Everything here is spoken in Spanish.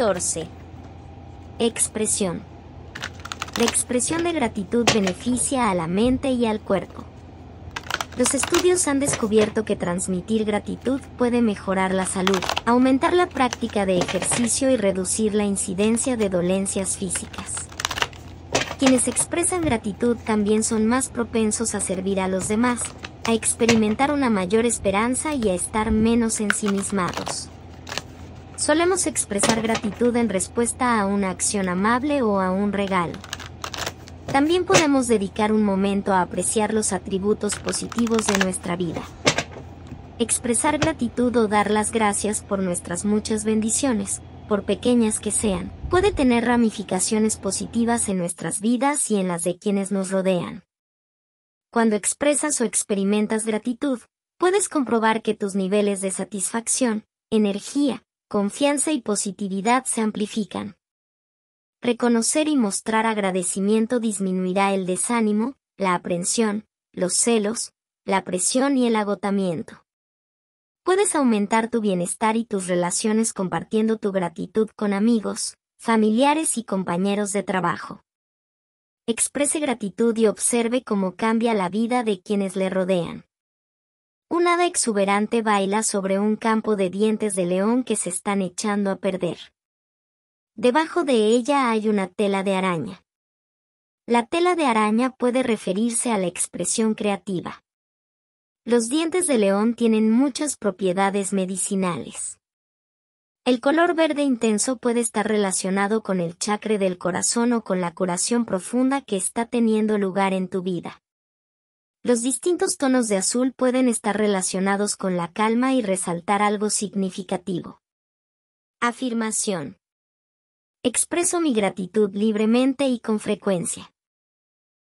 14. Expresión. La expresión de gratitud beneficia a la mente y al cuerpo. Los estudios han descubierto que transmitir gratitud puede mejorar la salud, aumentar la práctica de ejercicio y reducir la incidencia de dolencias físicas. Quienes expresan gratitud también son más propensos a servir a los demás, a experimentar una mayor esperanza y a estar menos ensimismados. Solemos expresar gratitud en respuesta a una acción amable o a un regalo. También podemos dedicar un momento a apreciar los atributos positivos de nuestra vida. Expresar gratitud o dar las gracias por nuestras muchas bendiciones, por pequeñas que sean, puede tener ramificaciones positivas en nuestras vidas y en las de quienes nos rodean. Cuando expresas o experimentas gratitud, puedes comprobar que tus niveles de satisfacción, energía, confianza y positividad se amplifican. Reconocer y mostrar agradecimiento disminuirá el desánimo, la aprensión, los celos, la presión y el agotamiento. Puedes aumentar tu bienestar y tus relaciones compartiendo tu gratitud con amigos, familiares y compañeros de trabajo. Exprese gratitud y observe cómo cambia la vida de quienes le rodean. Un hada exuberante baila sobre un campo de dientes de león que se están echando a perder. Debajo de ella hay una tela de araña. La tela de araña puede referirse a la expresión creativa. Los dientes de león tienen muchas propiedades medicinales. El color verde intenso puede estar relacionado con el chakra del corazón o con la curación profunda que está teniendo lugar en tu vida. Los distintos tonos de azul pueden estar relacionados con la calma y resaltar algo significativo. Afirmación. Expreso mi gratitud libremente y con frecuencia.